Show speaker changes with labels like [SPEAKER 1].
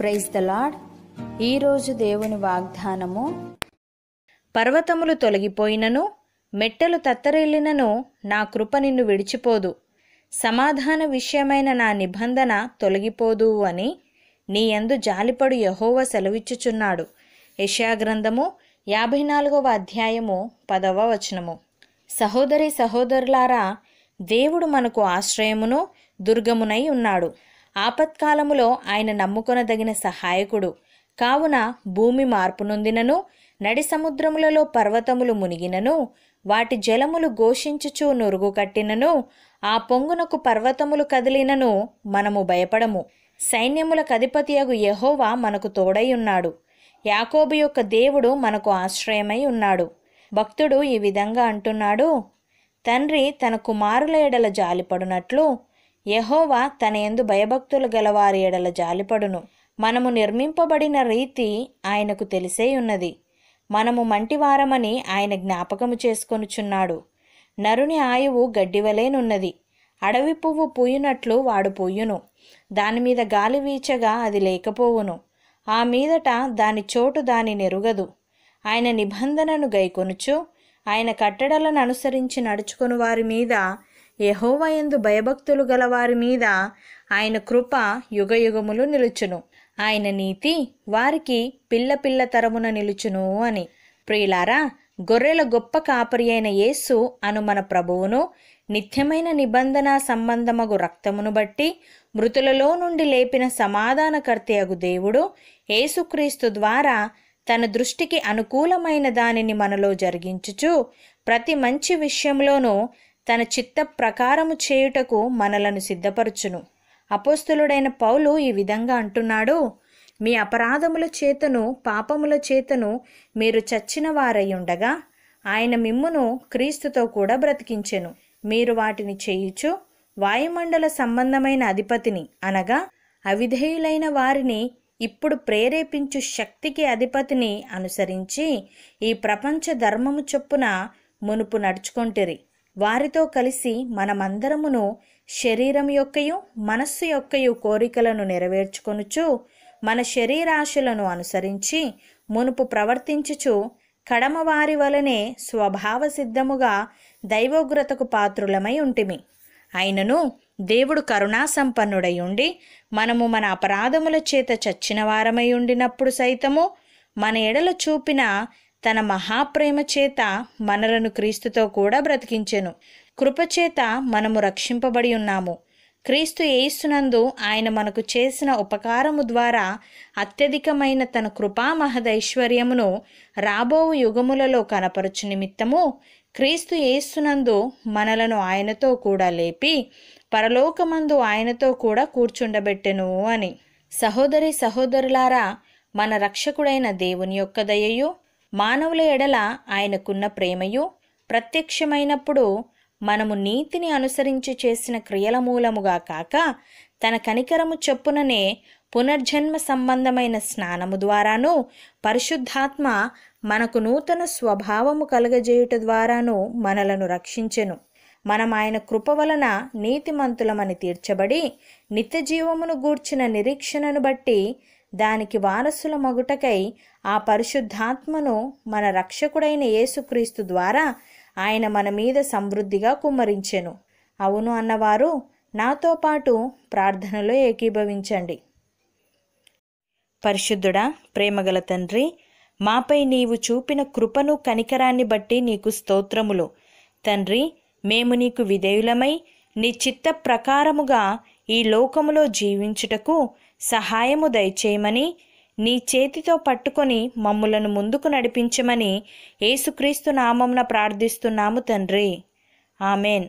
[SPEAKER 1] praise the lord ఈరోజు దేవుని వాగ్దానము పర్వతములు తొలగిపోయినను మెట్టలు తత్తరెళ్ళినను నా కృప నిన్ను విడిచిపోదు సమాధాన విషయమైన నా నిబంధన తొలగిపోదు అని నీ యందు జాలిపడు యహోవ సెలవిచ్చుచున్నాడు యశాగ్రంథము యాభై నాలుగవ అధ్యాయము పదవ వచనము సహోదరి సహోదరులారా దేవుడు మనకు ఆశ్రయమును దుర్గమునై ఉన్నాడు ఆపత్కాలములో ఆయన నమ్ముకొనదగిన సహాయకుడు కావున భూమి మార్పునొందినను నడి సముద్రములలో పర్వతములు మునిగినను వాటి జలములు ఘోషించుచు నురుగు కట్టినను ఆ పొంగునకు పర్వతములు కదిలినను మనము భయపడము సైన్యముల కధిపతియగు యహోవా మనకు తోడై ఉన్నాడు యాకోబు యొక్క దేవుడు మనకు ఆశ్రయమై ఉన్నాడు భక్తుడు ఈ విధంగా అంటున్నాడు తండ్రి తన కుమారుల ఎడల జాలిపడునట్లు యహోవా తన ఎందు భయభక్తులు గలవారి ఎడల జాలిపడును మనము నిర్మింపబడిన రీతి ఆయనకు తెలిసే ఉన్నది మనము మంటివారమని ఆయన జ్ఞాపకము చేసుకొనుచున్నాడు నరుని ఆయువు గడ్డివలేనున్నది అడవి పువ్వు పూయునట్లు వాడు పూయును దానిమీద గాలి వీచగా అది లేకపోవును ఆ మీదట దాని చోటు దాని నెరుగదు ఆయన నిబంధనను గైకొనుచు ఆయన కట్టడలను అనుసరించి నడుచుకుని వారి మీద యహోవయందు భయభక్తులు గలవారి మీద ఆయన కృప యుగయుగములు నిలుచును ఆయన నీతి వారికి పిల్ల పిల్ల తరమున నిలుచును అని ప్రియులారా గొర్రెల గొప్ప కాపరి అయిన యేసు అను మన ప్రభువును నిత్యమైన నిబంధన సంబంధమగు రక్తమును బట్టి మృతులలో నుండి లేపిన అగు దేవుడు ఏసుక్రీస్తు ద్వారా తన దృష్టికి అనుకూలమైన దానిని మనలో జరిగించుచు ప్రతి మంచి విషయంలోనూ తన చిత్త ప్రకారము చేయుటకు మనలను సిద్ధపరచును అపోస్తులుడైన పౌలు ఈ విధంగా అంటున్నాడు మీ అపరాధముల చేతను పాపముల చేతను మీరు చచ్చిన వారై ఉండగా ఆయన మిమ్మును క్రీస్తుతో కూడా బ్రతికించెను మీరు వాటిని చేయుచు వాయుమండల సంబంధమైన అధిపతిని అనగా అవిధేయులైన వారిని ఇప్పుడు ప్రేరేపించు శక్తికి అధిపతిని అనుసరించి ఈ ప్రపంచ ధర్మము చొప్పున మునుపు నడుచుకొంటిరి వారితో కలిసి మనమందరమును శరీరం యొక్కయు మనస్సు యొక్కయు కోరికలను నెరవేర్చుకొనుచు మన శరీరాశులను అనుసరించి మునుపు ప్రవర్తించుచు కడమవారి వలనే స్వభావ సిద్ధముగా దైవోగ్రతకు పాత్రులమై ఉంటిమి అయినను దేవుడు కరుణాసంపన్నుడై ఉండి మనము మన అపరాధముల చేత చచ్చిన వారమై ఉండినప్పుడు సైతము మన ఎడల చూపిన తన మహాప్రేమ చేత మనలను క్రీస్తుతో కూడా బ్రతికించెను కృపచేత మనము రక్షింపబడి ఉన్నాము క్రీస్తు యేసునందు ఆయన మనకు చేసిన ఉపకారము ద్వారా అత్యధికమైన తన కృపా మహదైశ్వర్యమును రాబో యుగములలో కనపరచు నిమిత్తము క్రీస్తు యేసునందు మనలను ఆయనతో కూడా లేపి పరలోకమందు ఆయనతో కూడా కూర్చుండబెట్టెను అని సహోదరి సహోదరులారా మన రక్షకుడైన దేవుని యొక్క దయయు మానవుల ఎడల ఆయనకున్న ప్రేమయు ప్రత్యక్షమైనప్పుడు మనము నీతిని అనుసరించి చేసిన క్రియల మూలముగా కాక తన కనికరము చొప్పుననే పునర్జన్మ సంబంధమైన స్నానము ద్వారాను పరిశుద్ధాత్మ మనకు నూతన స్వభావము కలుగజేయుట ద్వారాను మనలను రక్షించెను మనం ఆయన కృప వలన నీతిమంతులమని తీర్చబడి నిత్యజీవమును గూర్చిన నిరీక్షణను బట్టి దానికి వారసుల మగుటకై ఆ పరిశుద్ధాత్మను మన రక్షకుడైన యేసుక్రీస్తు ద్వారా ఆయన మన మీద సమృద్ధిగా కుమ్మరించెను అవును అన్నవారు నాతో పాటు ప్రార్థనలో ఏకీభవించండి పరిశుద్ధుడా ప్రేమగల తండ్రి మాపై నీవు చూపిన కృపను కనికరాన్ని బట్టి నీకు స్తోత్రములు తండ్రి మేము నీకు విధేయులమై నీ చిత్త ప్రకారముగా ఈ లోకములో జీవించుటకు సహాయము దయచేయమని నీ చేతితో పట్టుకొని మమ్ములను ముందుకు నడిపించమని ఏసుక్రీస్తు నామంన ప్రార్థిస్తున్నాము తండ్రి ఆమెన్